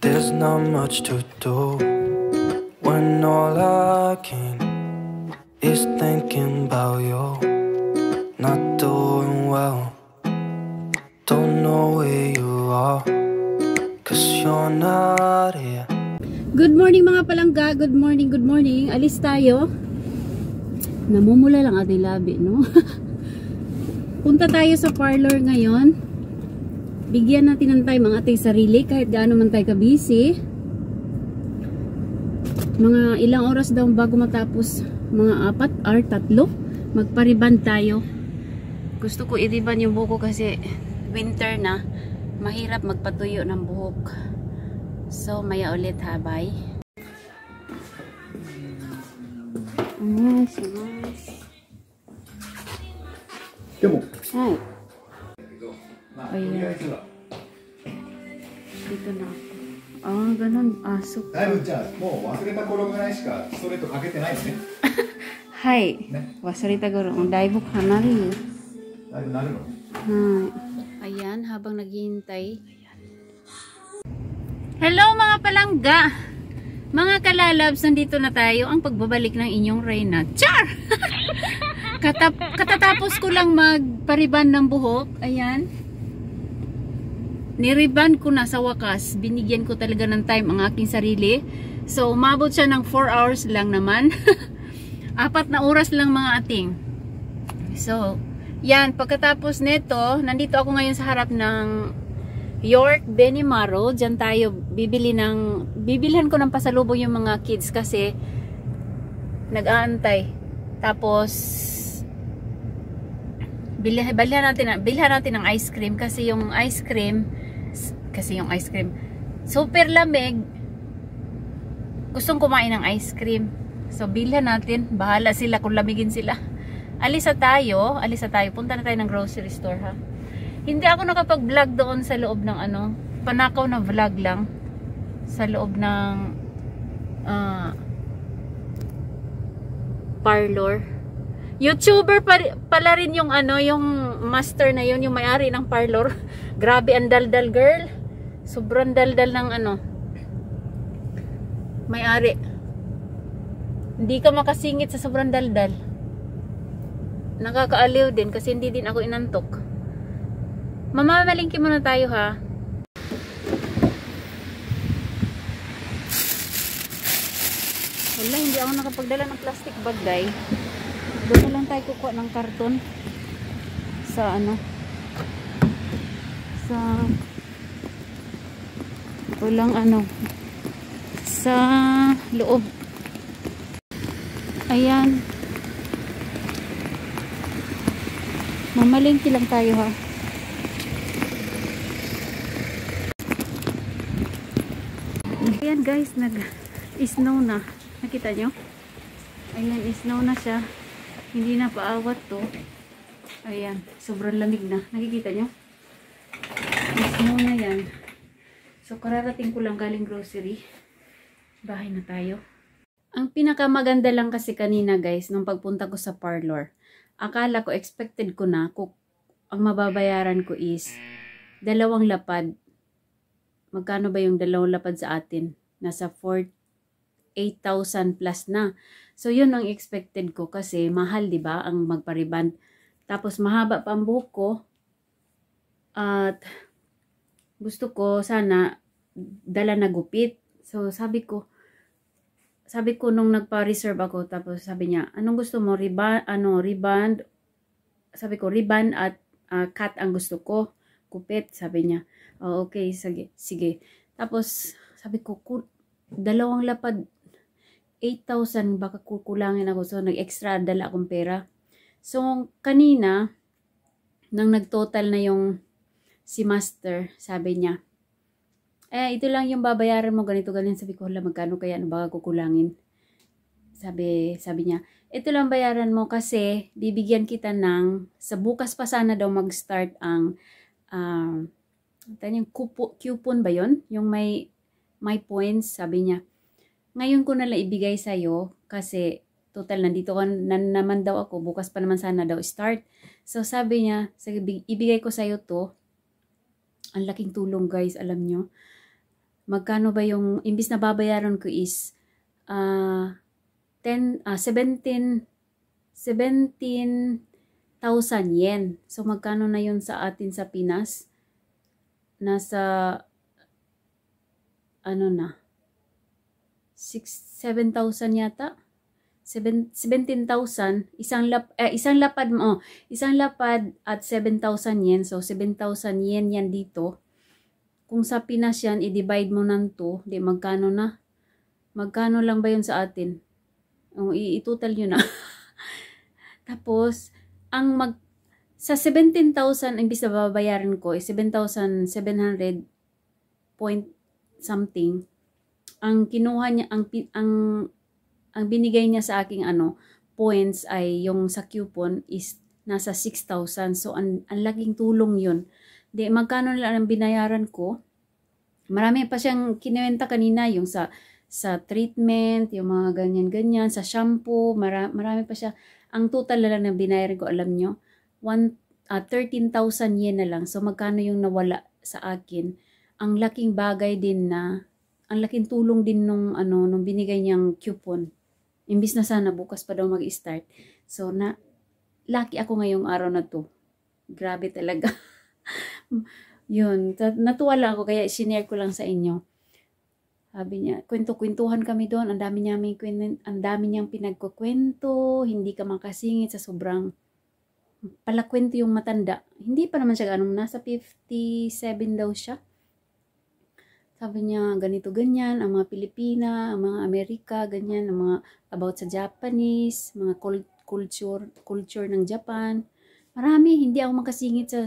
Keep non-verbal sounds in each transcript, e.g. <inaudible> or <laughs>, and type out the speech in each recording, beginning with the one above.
There's not much to do when all I can is thinking about you. Not doing well, don't know where you are, cause you're not here. Good morning mga palangga, good morning, good morning. Alis tayo. Namumula lang ating labi, no? <laughs> Punta tayo sa parlor ngayon bigyan natin ng time ang ating sarili kahit gaano man tayo kabisi mga ilang oras daw bago matapos mga apat or tatlo magpariban tayo gusto ko i-riban yung buko kasi winter na mahirap magpatuyo ng buhok so maya ulit ha bye Yes, yes. Come on. Hi. Ayan. Dito na ako. Ah, ganun. Aso か。だいぶじゃあ、もう忘れた頃ぐらいしかストレートかけてないですね。はい。ね、忘れた頃、だいぶかなり。だいぶなるの。はい。Ayan, eh. <laughs> eh. habang naghihintay. Hello mga palangga! Mga kalalabs, nandito na tayo ang pagbabalik ng inyong Reyna. Char! <laughs> Katap katatapos ko lang magpariban ng buhok. Ayan niriban ko na sa wakas, binigyan ko talaga ng time ang aking sarili. So, umabot siya ng 4 hours lang naman. <laughs> Apat na oras lang mga ating. So, yan. Pagkatapos neto, nandito ako ngayon sa harap ng York Benimaro. Diyan tayo bibili ng, bibilhan ko ng pasalubong yung mga kids kasi nag-aantay. Tapos, bilhan, natin, bilhan natin ng ice cream kasi yung ice cream, kasi yung ice cream super lamig gustong kumain ng ice cream so bilhan natin bahala sila kung lamigin sila alisa tayo alisa tayo punta na tayo ng grocery store ha hindi ako nakapag vlog doon sa loob ng ano panakaw na vlog lang sa loob ng uh, parlor YouTuber pa, pala rin yung ano, yung master na yun, yung may-ari ng parlor. <laughs> Grabe ang daldal girl sobrang daldal ng ano may-ari hindi ka makasingit sa sobrang daldal nakakaaliw din kasi hindi din ako inantok mamamalingki muna tayo ha wala hindi ako nakapagdala ng plastic bag guy doon lang tayo kukuha ng karton sa ano sa walang ano sa loob ayan mamalingki lang tayo ha ayan guys nag snow na nakita nyo ayan snow na siya hindi na paawat to ayan sobrang lamig na nakikita nyo snow na yan So, kararating ko lang galing grocery. Bahay na tayo. Ang pinakamaganda lang kasi kanina guys, nung pagpunta ko sa parlor, akala ko, expected ko na, kung ang mababayaran ko is dalawang lapad. Magkano ba yung dalawang lapad sa atin? Nasa 8,000 plus na. So, yun ang expected ko kasi mahal, di ba, ang magpariband. Tapos, mahaba pa ang buhok ko. At gusto ko sana dala na gupit. So sabi ko, sabi ko nung nagpa-reserve ako, tapos sabi niya, anong gusto mo, ribbon, ano, ribbon, sabi ko, ribbon at uh, cut ang gusto ko, kupit, sabi niya. Oh, okay, sige, sige. Tapos, sabi ko, dalawang lapad, 8,000 baka kukulangin ako. So, nag-extra dala akong pera. So, kanina, nang nagtotal na yung si master, sabi niya, eh, ito lang yung babayaran mo, ganito, ganito. Sabi ko, hala, magkano kaya, ano baka kukulangin? Sabi, sabi niya, ito lang bayaran mo kasi bibigyan kita ng, sa bukas pa sana daw mag-start ang, uh, tanyang coupon ba yon Yung may, may points, sabi niya. Ngayon ko nalang ibigay sa'yo kasi total nandito ko na naman daw ako, bukas pa naman sana daw start. So sabi niya, sabi, ibigay ko sa'yo to ang laking tulong guys, alam nyo. Magkano ba yung, imbis na babayaran ko is, uh, 10, uh, 17, 17,000 yen. So, magkano na yun sa atin sa Pinas? Nasa, ano na, 7,000 yata? 17,000 isang lap eh, isang lapad mo oh, isang lapad at 7,000 yen so 7,000 yen yan dito kung sa Pinas yan i-divide mo nang 2 di magkano na magkano lang ba yun sa atin oh, i-total yun na <laughs> tapos ang mag sa 17,000 imbis na babayaran ko is 7,700 point something ang kinuha niya ang ang ang binigay niya sa aking ano, points ay yung sa coupon is nasa 6,000. So, ang, ang laking tulong yun. Di, magkano nila ang binayaran ko? Marami pa siyang kinuwenta kanina yung sa sa treatment, yung mga ganyan-ganyan, sa shampoo, mara, marami pa siya. Ang total na lang na binayaran ko, alam nyo, one, uh, ah, 13,000 yen na lang. So, magkano yung nawala sa akin? Ang laking bagay din na, ang laking tulong din nung, ano, nung binigay niyang coupon. Imbis na sana bukas pa daw mag-start. So, na, lucky ako ngayong araw na to. Grabe talaga. <laughs> Yun, natuwa lang ako kaya sinare ko lang sa inyo. Sabi niya, kwento-kwentuhan kami doon. Ang dami niya may ang dami niyang pinagkukwento. Hindi ka makasingit sa sobrang palakwento yung matanda. Hindi pa naman siya ganun. Nasa 57 daw siya. Sabi niya, ganito, ganyan, ang mga Pilipina, ang mga Amerika, ganyan, ang mga about sa Japanese, mga culture, culture ng Japan. Marami, hindi ako makasingit sa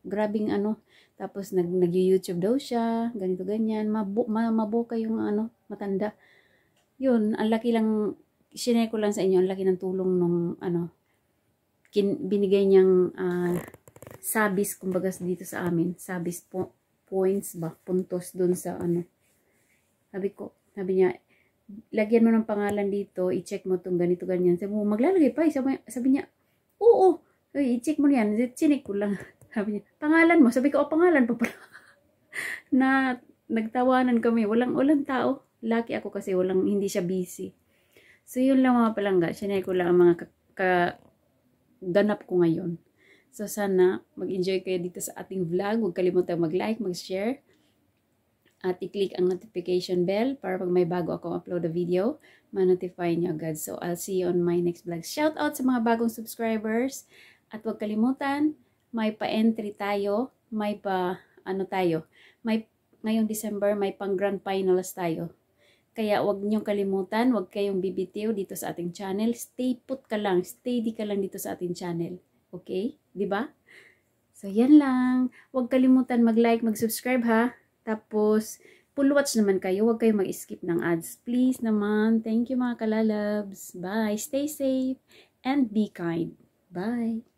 grabing ano. Tapos nag, nag-YouTube daw siya, ganito, ganyan. Mabu, ma, mabuka yung ano, matanda. Yun, ang laki lang, sinay ko lang sa inyo, ang laki ng tulong nung ano, kin, binigay niyang uh, sabis, kumbaga dito sa amin, sabis po, points ba, puntos dun sa ano. Sabi ko, sabi niya, lagyan mo ng pangalan dito, i-check mo itong ganito, ganyan. Sabi mo, maglalagay pa. Eh. Sabi, sabi niya, oo, Ay, i-check mo yan. Sinik ko lang. <laughs> Sabi niya, pangalan mo. Sabi ko, oh, pangalan pa pala. <laughs> na, nagtawanan kami. Walang, walang tao. Lucky ako kasi walang, hindi siya busy. So, yun lang mga palangga. Sinay ko lang ang mga ka, ka ganap ko ngayon. So sana mag-enjoy kayo dito sa ating vlog. Huwag kalimutang mag-like, mag-share at i-click ang notification bell para pag may bago akong upload na video, ma-notify niyo agad. So, I'll see you on my next vlog. Shoutout sa mga bagong subscribers. At huwag kalimutan, may pa-entry tayo, may pa, ano tayo, may, ngayong December, may pang grand finals tayo. Kaya huwag niyong kalimutan, huwag kayong bibitiw dito sa ating channel. Stay put ka lang, steady ka lang dito sa ating channel. Okay? 'di ba? So, yan lang. Huwag kalimutan mag-like, mag-subscribe ha. Tapos, full watch naman kayo. Huwag kayo mag-skip ng ads. Please naman. Thank you mga kalalabs. Bye. Stay safe and be kind. Bye.